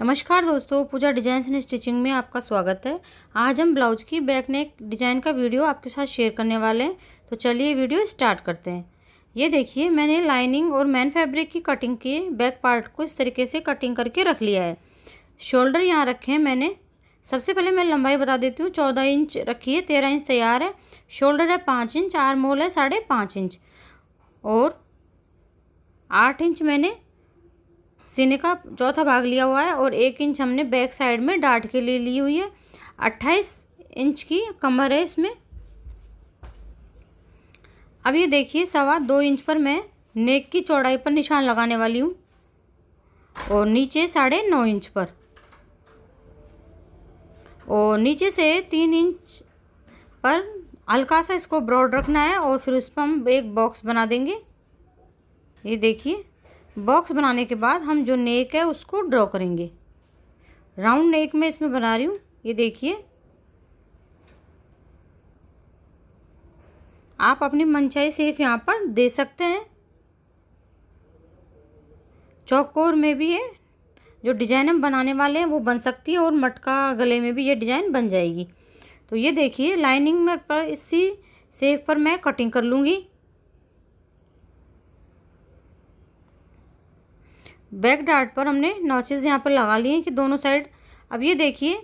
नमस्कार दोस्तों पूजा design and stitching में आपका स्वागत है आज हम ब्लाउज की बैक नेक डिजाइन का वीडियो आपके साथ शेयर करने वाले हैं तो चलिए वीडियो स्टार्ट करते हैं ये देखिए मैंने लाइनिंग और मैन फैब्रिक की कटिंग के बैक पार्ट को इस तरीके से कटिंग करके रख लिया है शोल्डर यहाँ रखे हैं मैंने सबसे पहले मैं लंबाई बता देती हूँ चौदह इंच रखी है तेरह इंच तैयार है शोल्डर है पाँच इंच आर मोल है साढ़े पाँच इंच और आठ इंच मैंने सीने का चौथा भाग लिया हुआ है और एक इंच हमने बैक साइड में डाट के लिए ली हुई है अट्ठाईस इंच की कमर है इसमें अब ये देखिए सवा दो इंच पर मैं नेक की चौड़ाई पर निशान लगाने वाली हूँ और नीचे साढ़े नौ इंच पर और नीचे से तीन इंच पर हल्का सा इसको ब्रॉड रखना है और फिर उस पर हम एक बॉक्स बना देंगे ये देखिए बॉक्स बनाने के बाद हम जो नेक है उसको ड्रॉ करेंगे राउंड नेक में इसमें बना रही हूँ ये देखिए आप अपनी मनचाही सेफ यहाँ पर दे सकते हैं चौकोर में भी है जो डिज़ाइन हम बनाने वाले हैं वो बन सकती है और मटका गले में भी ये डिज़ाइन बन जाएगी तो ये देखिए लाइनिंग में पर इसी सेफ पर मैं कटिंग कर लूँगी बैक डार्ट पर हमने नॉचेज़ यहाँ पर लगा लिए हैं कि दोनों साइड अब ये देखिए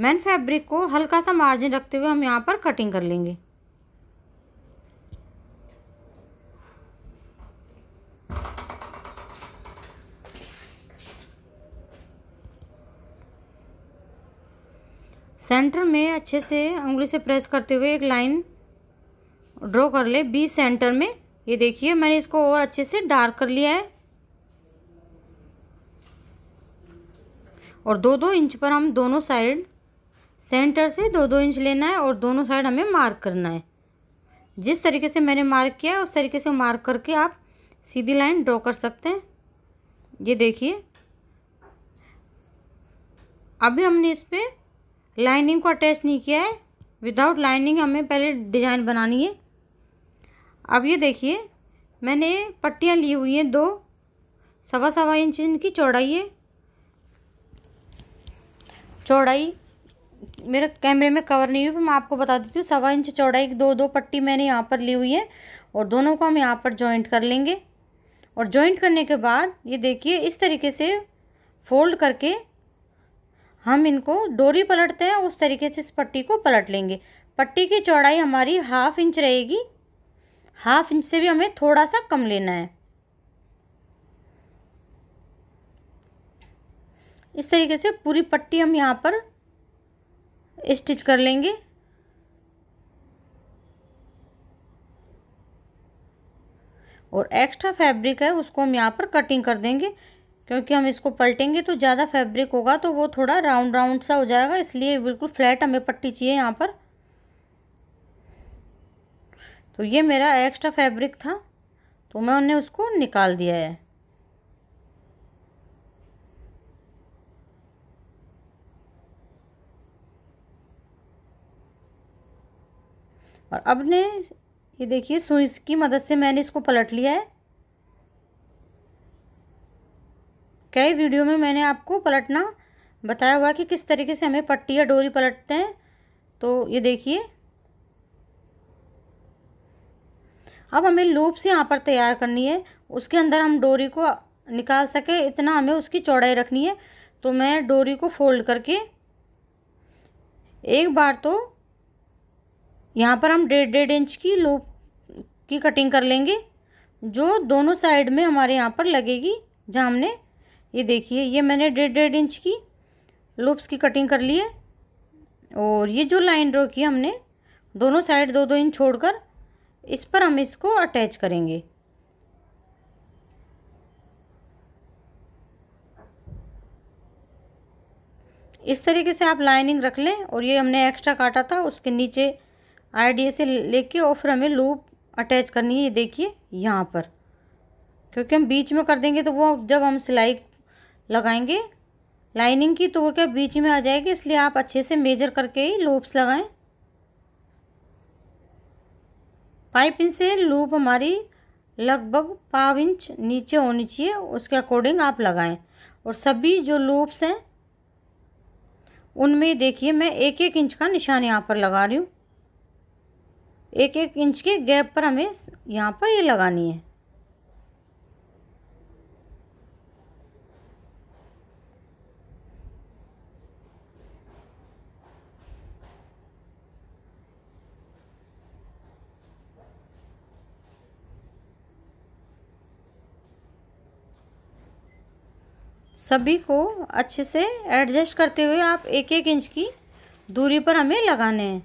मैन फैब्रिक को हल्का सा मार्जिन रखते हुए हम यहाँ पर कटिंग कर लेंगे सेंटर में अच्छे से उंगली से प्रेस करते हुए एक लाइन ड्रॉ कर ले बी सेंटर में ये देखिए मैंने इसको और अच्छे से डार्क कर लिया है और दो दो इंच पर हम दोनों साइड सेंटर से दो दो इंच लेना है और दोनों साइड हमें मार्क करना है जिस तरीके से मैंने मार्क किया है उस तरीके से मार्क करके आप सीधी लाइन ड्रॉ कर सकते हैं ये देखिए अभी हमने इस पर लाइनिंग को अटैच नहीं किया है विदाउट लाइनिंग हमें पहले डिज़ाइन बनानी है अब ये देखिए मैंने पट्टियाँ ली हुई हैं दो सवा सवा इंच इनकी चौड़ाई है चौड़ाई मेरे कैमरे में कवर नहीं हुई पर मैं आपको बता देती हूँ सवा इंच चौड़ाई दो दो पट्टी मैंने यहाँ पर ली हुई है और दोनों को हम यहाँ पर जॉइंट कर लेंगे और जॉइंट करने के बाद ये देखिए इस तरीके से फोल्ड करके हम इनको डोरी पलटते हैं उस तरीके से इस पट्टी को पलट लेंगे पट्टी की चौड़ाई हमारी हाफ इंच रहेगी हाफ इंच से भी हमें थोड़ा सा कम लेना है इस तरीके से पूरी पट्टी हम यहाँ पर स्टिच कर लेंगे और एक्स्ट्रा फैब्रिक है उसको हम यहाँ पर कटिंग कर देंगे क्योंकि हम इसको पलटेंगे तो ज़्यादा फैब्रिक होगा तो वो थोड़ा राउंड राउंड सा हो जाएगा इसलिए बिल्कुल फ्लैट हमें पट्टी चाहिए यहाँ पर तो ये मेरा एक्स्ट्रा फैब्रिक था तो मैं उन्हें उसको निकाल दिया है और अब ने ये देखिए सुई की मदद से मैंने इसको पलट लिया है कई वीडियो में मैंने आपको पलटना बताया हुआ कि किस तरीके से हमें पट्टी या डोरी पलटते हैं तो ये देखिए अब हमें से यहाँ पर तैयार करनी है उसके अंदर हम डोरी को निकाल सके इतना हमें उसकी चौड़ाई रखनी है तो मैं डोरी को फोल्ड करके एक बार तो यहाँ पर हम डेढ़ डेढ़ इंच की लूप की कटिंग कर लेंगे जो दोनों साइड में हमारे यहाँ पर लगेगी जहाँ हमने ये देखिए ये मैंने डेढ़ डेढ़ इंच की लूप्स की कटिंग कर ली है और ये जो लाइन ड्रॉ की हमने दोनों साइड दो दो इंच छोड़कर इस पर हम इसको अटैच करेंगे इस तरीके से आप लाइनिंग रख लें और ये हमने एक्स्ट्रा काटा था उसके नीचे आईडिया से लेके और फिर हमें लूप अटैच करनी है ये देखिए यहाँ पर क्योंकि हम बीच में कर देंगे तो वो जब हम सिलाई लगाएंगे लाइनिंग की तो वो क्या बीच में आ जाएगी इसलिए आप अच्छे से मेजर करके ही लूप्स लगाएं पाइपिंग से लूप हमारी लगभग पाव इंच नीचे होनी चाहिए उसके अकॉर्डिंग आप लगाएं और सभी जो लूप्स हैं उनमें देखिए मैं एक एक इंच का निशान यहाँ पर लगा रही हूँ एक एक इंच के गैप पर हमें यहाँ पर ये यह लगानी है सभी को अच्छे से एडजस्ट करते हुए आप एक एक इंच की दूरी पर हमें लगाने हैं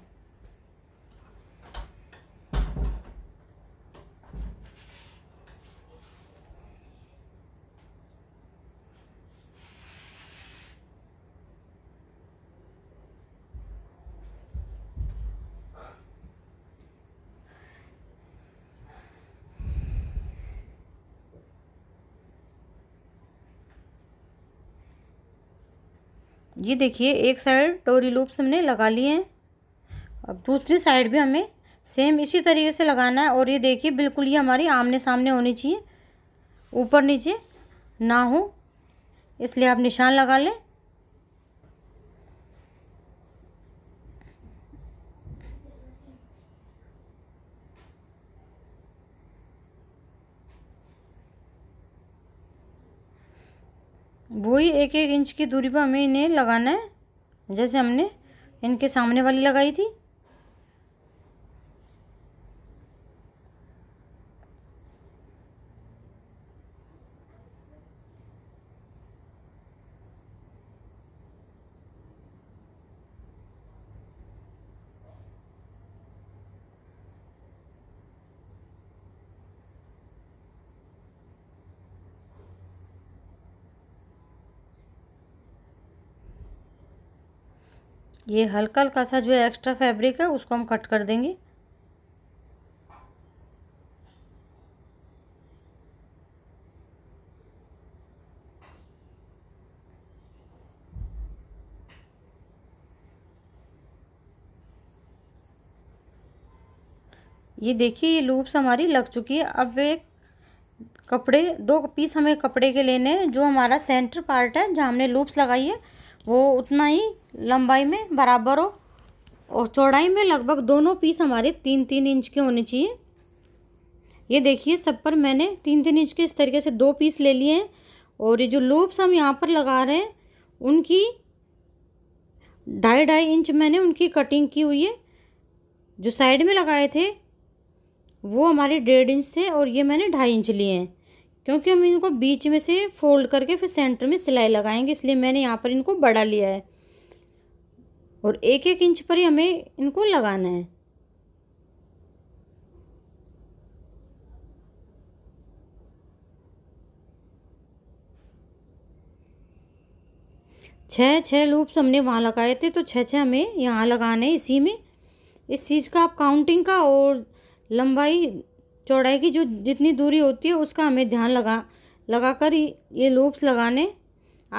ये देखिए एक साइड डोरी लूप्स हमने लगा लिए हैं अब दूसरी साइड भी हमें सेम इसी तरीके से लगाना है और ये देखिए बिल्कुल ये हमारी आमने सामने होनी चाहिए ऊपर नीचे ना हो इसलिए आप निशान लगा लें वही एक एक इंच की दूरी पर हमें इन्हें लगाना है जैसे हमने इनके सामने वाली लगाई थी ये हल्का हल्का सा जो एक्स्ट्रा फैब्रिक है उसको हम कट कर देंगे ये देखिए ये लूप्स हमारी लग चुकी है अब एक कपड़े दो पीस हमें कपड़े के लेने हैं जो हमारा सेंटर पार्ट है जहाँ हमने लूप्स लगाई है वो उतना ही लंबाई में बराबर हो और चौड़ाई में लगभग दोनों पीस हमारे तीन तीन इंच के होने चाहिए ये देखिए सब पर मैंने तीन तीन इंच के इस तरीके से दो पीस ले लिए हैं और ये जो लूप्स हम यहाँ पर लगा रहे हैं उनकी ढाई ढाई इंच मैंने उनकी कटिंग की हुई है जो साइड में लगाए थे वो हमारे डेढ़ इंच थे और ये मैंने ढाई इंच लिए हैं क्योंकि हम इनको बीच में से फोल्ड करके फिर सेंटर में सिलाई लगाएंगे इसलिए मैंने यहाँ पर इनको बड़ा लिया है और एक एक इंच पर ही हमें इनको लगाना है छः छः लूप्स हमने वहाँ लगाए थे तो छः छः हमें यहाँ लगाने इसी में इस चीज़ का आप काउंटिंग का और लंबाई चौड़ाई की जो जितनी दूरी होती है उसका हमें ध्यान लगा लगा कर ये लूप्स लगाने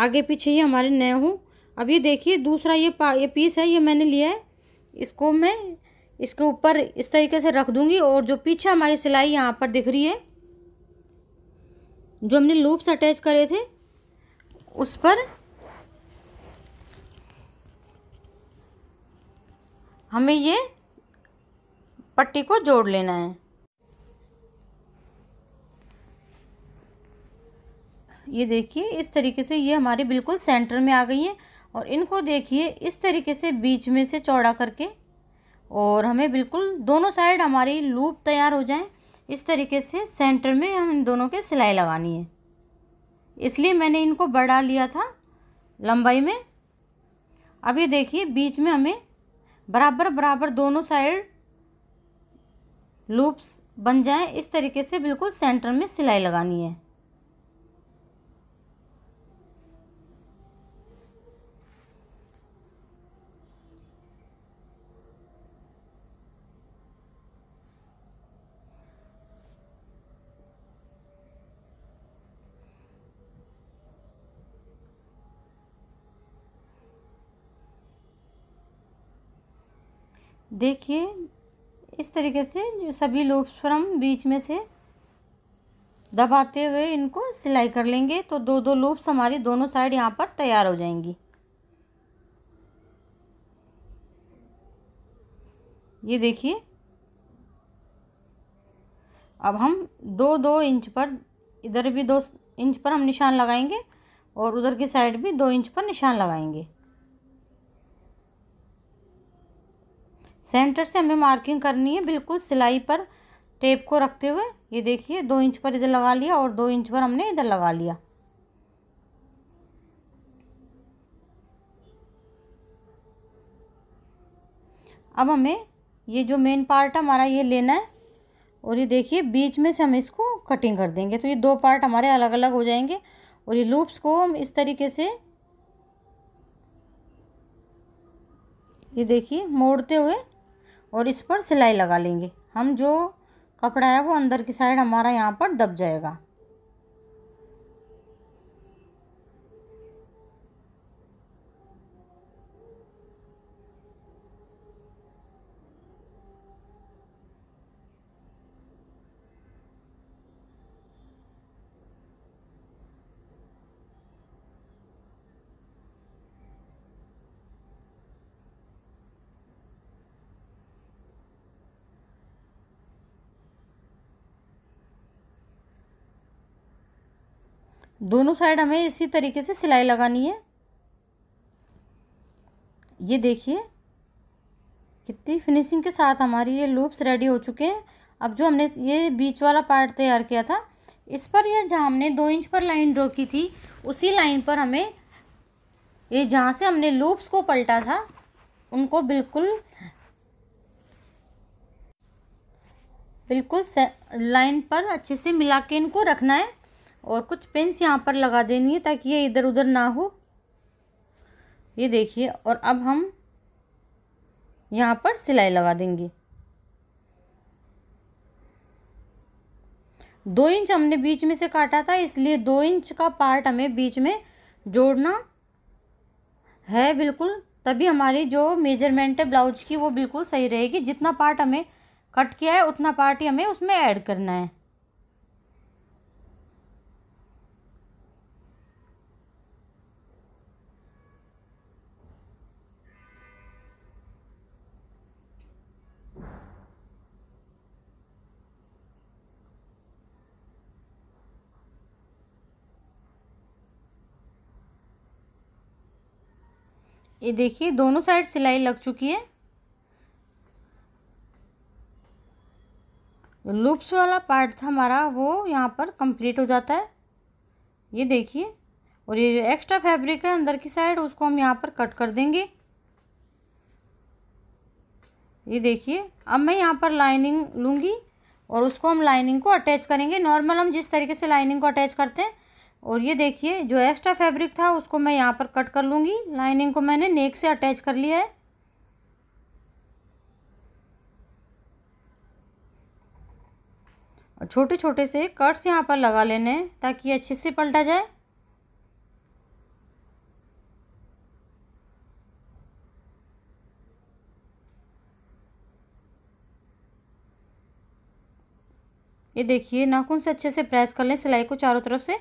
आगे पीछे ही हमारे नए हों अब ये देखिए दूसरा ये पा ये पीस है ये मैंने लिया है इसको मैं इसके ऊपर इस तरीके से रख दूँगी और जो पीछे हमारी सिलाई यहाँ पर दिख रही है जो हमने लूप्स अटैच करे थे उस पर हमें ये पट्टी को जोड़ लेना है ये देखिए इस तरीके से ये हमारे बिल्कुल सेंटर में आ गई है और इनको देखिए इस तरीके से बीच में से चौड़ा करके और हमें बिल्कुल दोनों साइड हमारी लूप तैयार हो जाए इस तरीके से सेंटर में हम इन दोनों के सिलाई लगानी है इसलिए मैंने इनको बढ़ा लिया था लंबाई में अब ये देखिए बीच में हमें बराबर बराबर दोनों साइड लूप्स बन जाए इस तरीके से बिल्कुल सेंटर में सिलाई लगानी है देखिए इस तरीके से जो सभी लूप्स पर हम बीच में से दबाते हुए इनको सिलाई कर लेंगे तो दो दो लूप्स हमारी दोनों साइड यहाँ पर तैयार हो जाएंगी ये देखिए अब हम दो दो इंच पर इधर भी दो इंच पर हम निशान लगाएंगे और उधर की साइड भी दो इंच पर निशान लगाएंगे सेंटर से हमें मार्किंग करनी है बिल्कुल सिलाई पर टेप को रखते हुए ये देखिए दो इंच पर इधर लगा लिया और दो इंच पर हमने इधर लगा लिया अब हमें ये जो मेन पार्ट है हमारा ये लेना है और ये देखिए बीच में से हम इसको कटिंग कर देंगे तो ये दो पार्ट हमारे अलग अलग हो जाएंगे और ये लूप्स को हम इस तरीके से ये देखिए मोड़ते हुए और इस पर सिलाई लगा लेंगे हम जो कपड़ा है वो अंदर की साइड हमारा यहाँ पर दब जाएगा दोनों साइड हमें इसी तरीके से सिलाई लगानी है ये देखिए कितनी फिनिशिंग के साथ हमारी ये लूप्स रेडी हो चुके हैं अब जो हमने ये बीच वाला पार्ट तैयार किया था इस पर यह जहाँ हमने दो इंच पर लाइन ड्रॉ की थी उसी लाइन पर हमें ये जहाँ से हमने लूप्स को पलटा था उनको बिल्कुल बिल्कुल लाइन पर अच्छे से मिला के इनको रखना है और कुछ पिंस यहाँ पर लगा देनी है ताकि ये इधर उधर ना हो ये देखिए और अब हम यहाँ पर सिलाई लगा देंगे दो इंच हमने बीच में से काटा था इसलिए दो इंच का पार्ट हमें बीच में जोड़ना है बिल्कुल तभी हमारी जो मेजरमेंट है ब्लाउज की वो बिल्कुल सही रहेगी जितना पार्ट हमें कट किया है उतना पार्ट ही हमें उसमें ऐड करना है ये देखिए दोनों साइड सिलाई लग चुकी है लूप्स वाला पार्ट था हमारा वो यहाँ पर कंप्लीट हो जाता है ये देखिए और ये जो एक्स्ट्रा फैब्रिक है अंदर की साइड उसको हम यहाँ पर कट कर देंगे ये देखिए अब मैं यहाँ पर लाइनिंग लूँगी और उसको हम लाइनिंग को अटैच करेंगे नॉर्मल हम जिस तरीके से लाइनिंग को अटैच करते हैं और ये देखिए जो एक्स्ट्रा फैब्रिक था उसको मैं यहाँ पर कट कर लूँगी लाइनिंग को मैंने नेक से अटैच कर लिया है और छोटे छोटे से कट्स यहाँ पर लगा लेने हैं ताकि अच्छे से पलटा जाए ये देखिए नाखून से अच्छे से प्रेस कर लें सिलाई को चारों तरफ से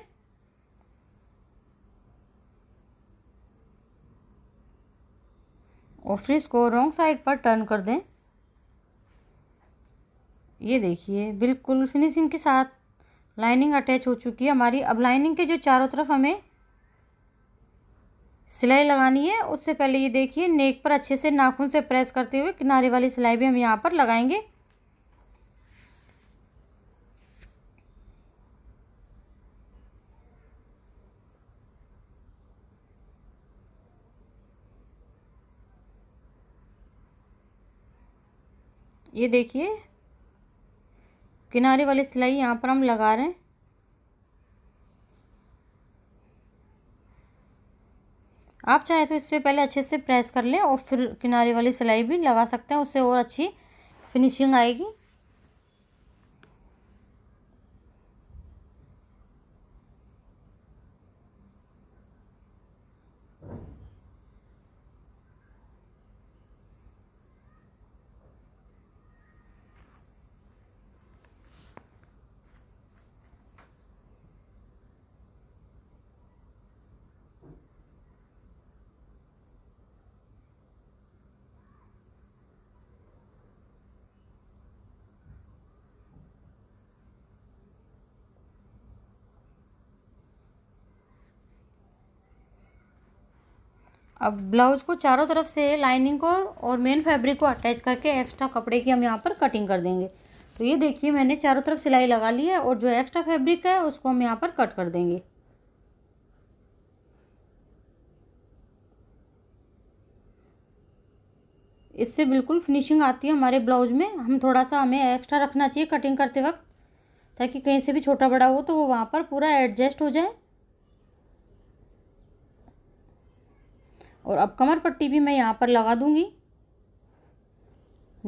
और फ्रिज को रॉन्ग साइड पर टर्न कर दें ये देखिए बिल्कुल फिनिशिंग के साथ लाइनिंग अटैच हो चुकी है हमारी अब लाइनिंग के जो चारों तरफ हमें सिलाई लगानी है उससे पहले ये देखिए नेक पर अच्छे से नाखून से प्रेस करते हुए किनारे वाली सिलाई भी हम यहाँ पर लगाएंगे ये देखिए किनारे वाली सिलाई यहाँ पर हम लगा रहे हैं आप चाहे तो इस पर पहले अच्छे से प्रेस कर लें और फिर किनारे वाली सिलाई भी लगा सकते हैं उससे और अच्छी फिनिशिंग आएगी अब ब्लाउज को चारों तरफ से लाइनिंग को और मेन फैब्रिक को अटैच करके एक्स्ट्रा कपड़े की हम यहाँ पर कटिंग कर देंगे तो ये देखिए मैंने चारों तरफ सिलाई लगा ली है और जो एक्स्ट्रा फैब्रिक है उसको हम यहाँ पर कट कर देंगे इससे बिल्कुल फिनिशिंग आती है हमारे ब्लाउज में हम थोड़ा सा हमें एक्स्ट्रा रखना चाहिए कटिंग करते वक्त ताकि कहीं से भी छोटा बड़ा हो तो वो वहाँ पर पूरा एडजस्ट हो जाए और अब कमर पट्टी भी मैं यहाँ पर लगा दूँगी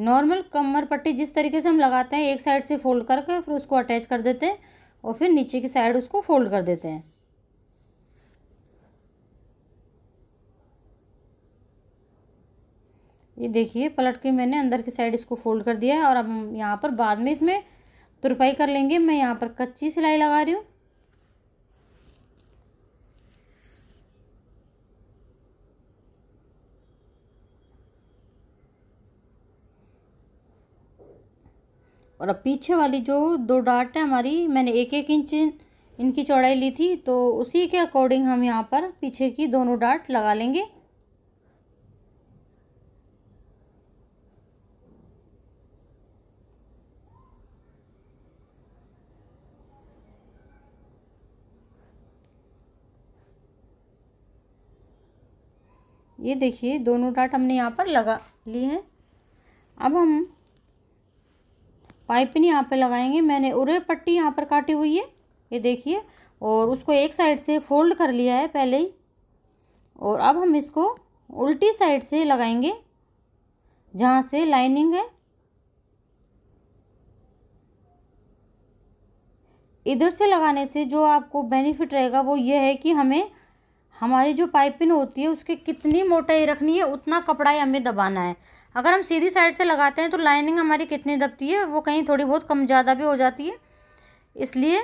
नॉर्मल कमर पट्टी जिस तरीके से हम लगाते हैं एक साइड से फोल्ड करके फिर उसको अटैच कर देते हैं और फिर नीचे की साइड उसको फोल्ड कर देते हैं ये देखिए पलट के मैंने अंदर की साइड इसको फोल्ड कर दिया है और अब यहाँ पर बाद में इसमें तुरपाई कर लेंगे मैं यहाँ पर कच्ची सिलाई लगा रही हूँ और अब पीछे वाली जो दो डाट है हमारी मैंने एक एक इंच इनकी चौड़ाई ली थी तो उसी के अकॉर्डिंग हम यहाँ पर पीछे की दोनों डाट लगा लेंगे ये देखिए दोनों डाट हमने यहाँ पर लगा ली हैं अब हम पाइपिन यहाँ पे लगाएंगे मैंने उरे पट्टी यहाँ पर काटी हुई है ये देखिए और उसको एक साइड से फोल्ड कर लिया है पहले ही और अब हम इसको उल्टी साइड से लगाएंगे जहाँ से लाइनिंग है इधर से लगाने से जो आपको बेनिफिट रहेगा वो ये है कि हमें हमारी जो पाइपिंग होती है उसके कितनी मोटाई रखनी है उतना कपड़ा ही हमें दबाना है अगर हम सीधी साइड से लगाते हैं तो लाइनिंग हमारी कितनी दबती है वो कहीं थोड़ी बहुत कम ज़्यादा भी हो जाती है इसलिए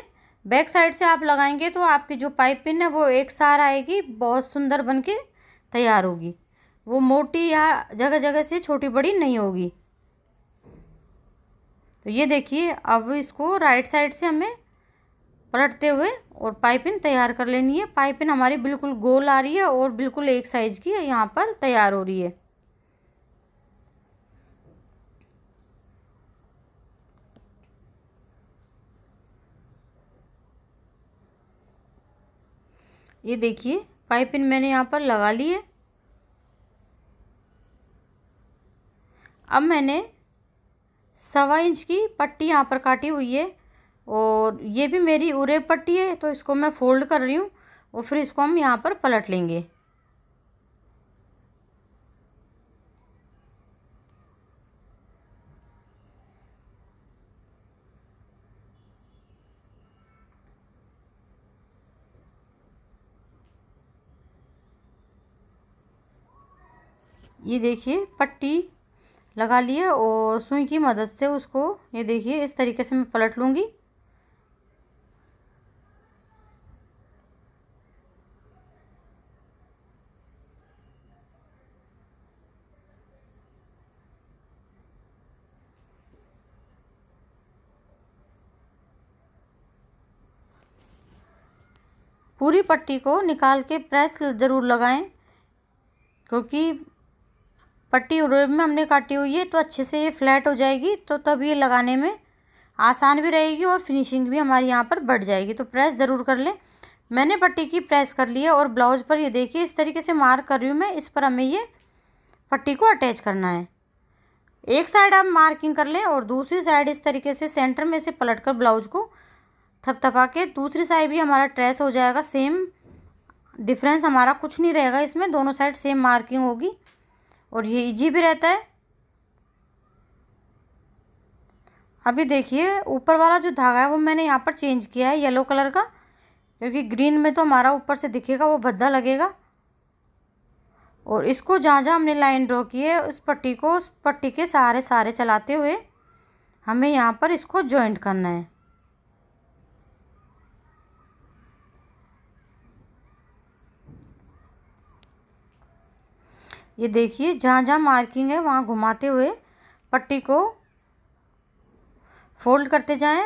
बैक साइड से आप लगाएंगे तो आपकी जो पाइप पिन है वो एक सार आएगी बहुत सुंदर बन के तैयार होगी वो मोटी या जगह जगह से छोटी बड़ी नहीं होगी तो ये देखिए अब इसको राइट साइड से हमें पलटते हुए और पाइपिंग तैयार कर लेनी है पाइपिंग हमारी बिल्कुल गोल आ रही है और बिल्कुल एक साइज़ की यहाँ पर तैयार हो रही है ये देखिए पिन मैंने यहाँ पर लगा ली है अब मैंने सवा इंच की पट्टी यहाँ पर काटी हुई है और ये भी मेरी उरे पट्टी है तो इसको मैं फोल्ड कर रही हूँ और फिर इसको हम यहाँ पर पलट लेंगे ये देखिए पट्टी लगा लिए और सुई की मदद से उसको ये देखिए इस तरीके से मैं पलट लूँगी पूरी पट्टी को निकाल के प्रेस ज़रूर लगाएं क्योंकि पट्टी रोब में हमने काटी हुई है तो अच्छे से ये फ्लैट हो जाएगी तो तब ये लगाने में आसान भी रहेगी और फिनिशिंग भी हमारी यहाँ पर बढ़ जाएगी तो प्रेस ज़रूर कर लें मैंने पट्टी की प्रेस कर ली है और ब्लाउज पर ये देखिए इस तरीके से मार्क कर रही हूँ मैं इस पर हमें ये पट्टी को अटैच करना है एक साइड आप मार्किंग कर लें और दूसरी साइड इस तरीके से सेंटर में से पलट कर ब्लाउज को थपथपा के दूसरी साइड भी हमारा ट्रेस हो जाएगा सेम डिफरेंस हमारा कुछ नहीं रहेगा इसमें दोनों साइड सेम मार्किंग होगी और ये इजी e भी रहता है अभी देखिए ऊपर वाला जो धागा है वो मैंने यहाँ पर चेंज किया है येलो कलर का क्योंकि ग्रीन में तो हमारा ऊपर से दिखेगा वो भद्दा लगेगा और इसको जहाँ जहाँ हमने लाइन ड्रॉ की है उस पट्टी को उस पट्टी के सहारे सहारे चलाते हुए हमें यहाँ पर इसको जॉइंट करना है ये देखिए जहाँ जहाँ मार्किंग है वहाँ घुमाते हुए पट्टी को फोल्ड करते जाएं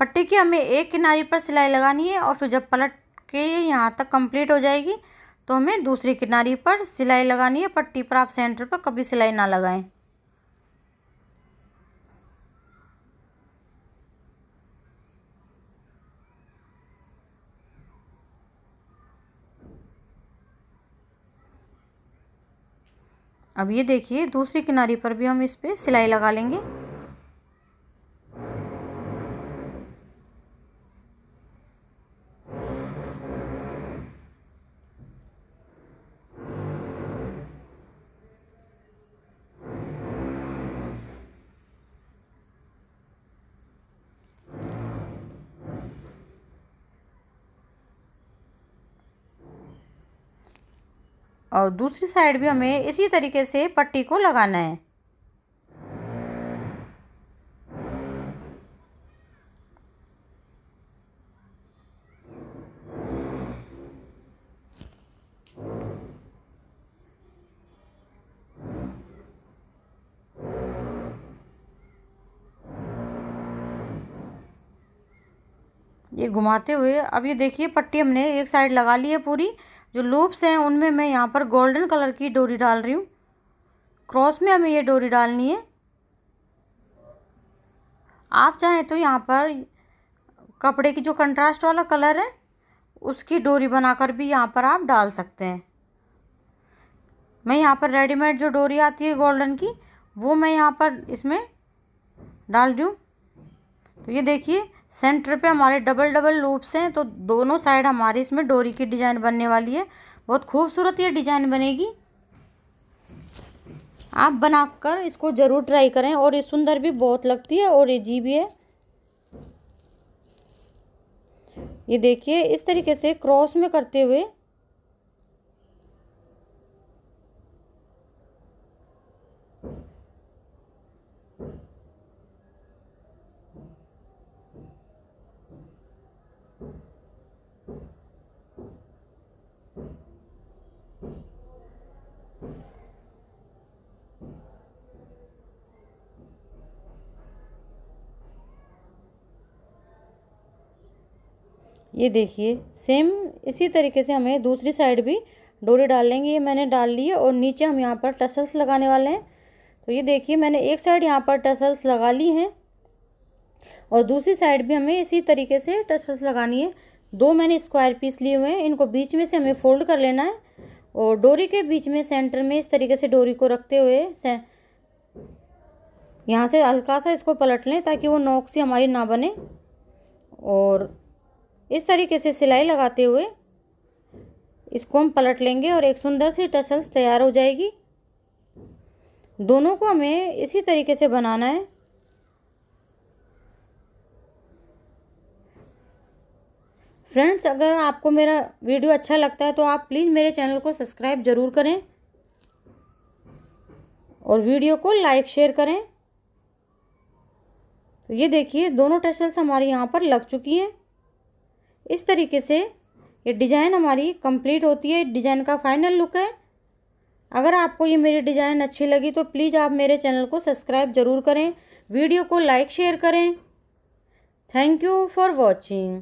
पट्टी की हमें एक किनारे पर सिलाई लगानी है और फिर जब पलट के यहाँ तक कंप्लीट हो जाएगी तो हमें दूसरी किनारे पर सिलाई लगानी है पट्टी पर आप सेंटर पर कभी सिलाई ना लगाएं अब ये देखिए दूसरी किनारी पर भी हम इस पर सिलाई लगा लेंगे और दूसरी साइड भी हमें इसी तरीके से पट्टी को लगाना है ये घुमाते हुए अब ये देखिए पट्टी हमने एक साइड लगा ली है पूरी जो लूप्स हैं उनमें मैं यहाँ पर गोल्डन कलर की डोरी डाल रही हूँ क्रॉस में हमें ये डोरी डालनी है आप चाहें तो यहाँ पर कपड़े की जो कंट्रास्ट वाला कलर है उसकी डोरी बनाकर भी यहाँ पर आप डाल सकते हैं मैं यहाँ पर रेडीमेड जो डोरी आती है गोल्डन की वो मैं यहाँ पर इसमें डाल रही हूँ तो ये देखिए सेंटर पे हमारे डबल डबल लूप्स हैं तो दोनों साइड हमारी इसमें डोरी की डिज़ाइन बनने वाली है बहुत खूबसूरत ये डिज़ाइन बनेगी आप बनाकर इसको ज़रूर ट्राई करें और ये सुंदर भी बहुत लगती है और इजी भी है ये देखिए इस तरीके से क्रॉस में करते हुए ये देखिए सेम इसी तरीके से हमें दूसरी साइड भी डोरी डाल लेंगे ये मैंने डाल ली है और नीचे हम यहाँ पर टसल्स लगाने वाले हैं तो ये देखिए मैंने एक साइड यहाँ पर टसल्स लगा ली हैं और दूसरी साइड भी हमें इसी तरीके से टसल्स लगानी है दो मैंने स्क्वायर पीस लिए हुए हैं इनको बीच में से हमें फोल्ड कर लेना है और डोरी के बीच में सेंटर में इस तरीके से डोरी को रखते हुए यहाँ से हल्का सा इसको पलट लें ताकि वो नोक सी हमारी ना बने और इस तरीके से सिलाई लगाते हुए इसको हम पलट लेंगे और एक सुंदर सी टसल्स तैयार हो जाएगी दोनों को हमें इसी तरीके से बनाना है फ्रेंड्स अगर आपको मेरा वीडियो अच्छा लगता है तो आप प्लीज़ मेरे चैनल को सब्सक्राइब ज़रूर करें और वीडियो को लाइक शेयर करें तो ये देखिए दोनों टसल्स हमारे यहाँ पर लग चुकी हैं इस तरीके से ये डिज़ाइन हमारी कंप्लीट होती है डिज़ाइन का फाइनल लुक है अगर आपको ये मेरी डिज़ाइन अच्छी लगी तो प्लीज़ आप मेरे चैनल को सब्सक्राइब ज़रूर करें वीडियो को लाइक शेयर करें थैंक यू फॉर वॉचिंग